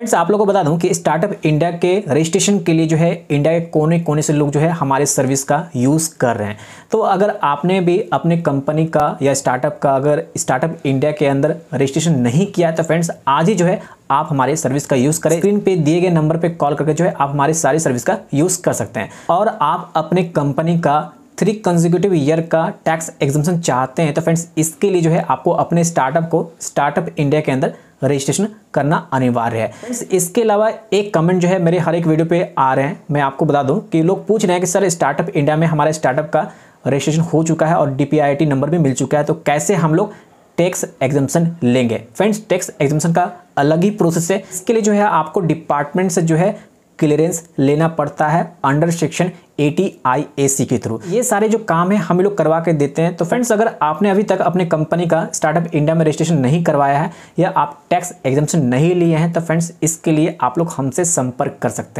friends आप लोगों को बता दूं कि स्टार्टअप इंडिया के रजिस्ट्रेशन के लिए जो है इंडिया के कोने कोने से लोग जो है हमारे सर्विस का यूज़ कर रहे हैं तो अगर आपने भी अपने कंपनी का या स्टार्टअप का अगर स्टार्टअप इंडिया के अंदर रजिस्ट्रेशन नहीं किया तो फ्रेंड्स आज ही जो है आप हमारे सर्विस का यूज़ करें स्क्रीन पे दिए गए नंबर पर कॉल करके जो है आप हमारे सारी सर्विस का यूज़ कर सकते हैं और आप अपने कंपनी का थ्री कंजिक्यूटिव ईयर का टैक्स एग्जामेशन चाहते हैं तो फ्रेंड्स इसके लिए जो है आपको अपने स्टार्टअप को स्टार्टअप इंडिया के अंदर रजिस्ट्रेशन करना अनिवार्य है इसके अलावा एक कमेंट जो है मेरे हर एक वीडियो पे आ रहे हैं मैं आपको बता दूं कि लोग पूछ रहे हैं कि सर स्टार्टअप इंडिया में हमारे स्टार्टअप का रजिस्ट्रेशन हो चुका है और डी नंबर भी मिल चुका है तो कैसे हम लोग टैक्स एग्जामेशन लेंगे फ्रेंड्स टैक्स एग्जामेशन का अलग ही प्रोसेस है इसके लिए जो है आपको डिपार्टमेंट से जो है क्लियरेंस लेना पड़ता है under section T I A C के थ्रू ये सारे जो काम है हम लोग करवा के देते हैं तो फ्रेंड्स अगर आपने अभी तक अपने कंपनी का स्टार्टअप इंडिया में रजिस्ट्रेशन नहीं करवाया है या आप टैक्स एग्जामेशन नहीं लिए हैं तो फ्रेंड्स इसके लिए आप लोग हमसे संपर्क कर सकते हैं